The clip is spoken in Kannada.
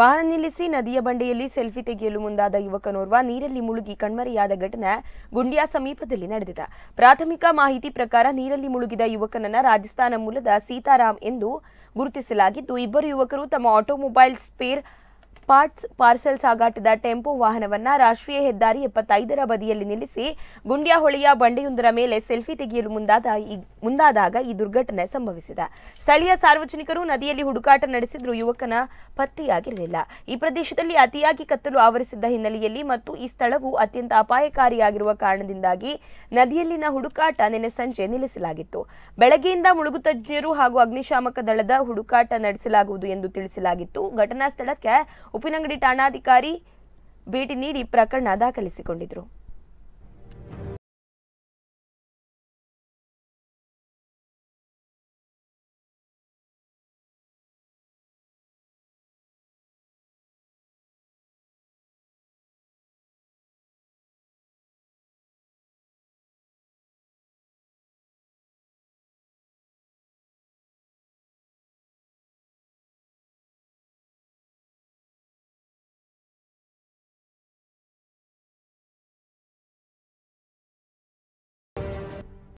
ವಾಹನ ನಿಲ್ಲಿಸಿ ನದಿಯ ಬಂಡೆಯಲ್ಲಿ ಸೆಲ್ಫಿ ತೆಗೆಯಲು ಮುಂದಾದ ಯುವಕನೋರ್ವ ನೀರಲ್ಲಿ ಮುಳುಗಿ ಕಣ್ಮರೆಯಾದ ಘಟನೆ ಗುಂಡಿಯಾ ಸಮೀಪದಲ್ಲಿ ನಡೆದಿದೆ ಪ್ರಾಥಮಿಕ ಮಾಹಿತಿ ಪ್ರಕಾರ ನೀರಲ್ಲಿ ಮುಳುಗಿದ ಯುವಕನನ್ನ ರಾಜಸ್ಥಾನ ಮೂಲದ ಸೀತಾರಾಮ್ ಎಂದು ಗುರುತಿಸಲಾಗಿದ್ದು ಇಬ್ಬರು ಯುವಕರು ತಮ್ಮ ಆಟೋಮೊಬೈಲ್ ಸ್ಪೇರ್ ಪಾರ್ಟ್ಸ್ ಪಾರ್ಸೆಲ್ ಸಾಗಾಟದ ಟೆಂಪೋ ವಾಹನವನ್ನ ರಾಷ್ಟ್ರೀಯ ಹೆದ್ದಾರಿ ಎಪ್ಪತ್ತೈದರ ಬದಿಯಲ್ಲಿ ನಿಲ್ಲಿಸಿ ಗುಂಡ್ಯಾಹೊಳಿಯ ಬಂಡೆಯೊಂದರ ಮೇಲೆ ಸೆಲ್ಫಿ ತೆಗೆಯಲು ಮುಂದಾದ ಮುಂದಾದಾಗ ಈ ದುರ್ಘಟನೆ ಸಂಭವಿಸಿದೆ ಸ್ಥಳೀಯ ಸಾರ್ವಜನಿಕರು ನದಿಯಲ್ಲಿ ಹುಡುಕಾಟ ನಡೆಸಿದ್ರು ಯುವಕನ ಪತ್ತೆಯಾಗಿರಲಿಲ್ಲ ಈ ಪ್ರದೇಶದಲ್ಲಿ ಅತಿಯಾಗಿ ಕತ್ತಲು ಆವರಿಸಿದ್ದ ಹಿನ್ನೆಲೆಯಲ್ಲಿ ಮತ್ತು ಈ ಸ್ಥಳವು ಅತ್ಯಂತ ಅಪಾಯಕಾರಿಯಾಗಿರುವ ಕಾರಣದಿಂದಾಗಿ ನದಿಯಲ್ಲಿನ ಹುಡುಕಾಟ ನಿನ್ನೆ ಸಂಜೆ ನಿಲ್ಲಿಸಲಾಗಿತ್ತು ಬೆಳಗ್ಗೆಯಿಂದ ಮುಳುಗು ತಜ್ಞರು ಹಾಗೂ ಅಗ್ನಿಶಾಮಕ ದಳದ ಹುಡುಕಾಟ ನಡೆಸಲಾಗುವುದು ಎಂದು ತಿಳಿಸಲಾಗಿತ್ತು ಘಟನಾ ಸ್ಥಳಕ್ಕೆ ಉಪ್ಪಿನಂಗಡಿ ಠಾಣಾಧಿಕಾರಿ ಭೇಟಿ ನೀಡಿ ಪ್ರಕರಣ ದಾಖಲಿಸಿಕೊಂಡಿದ್ರು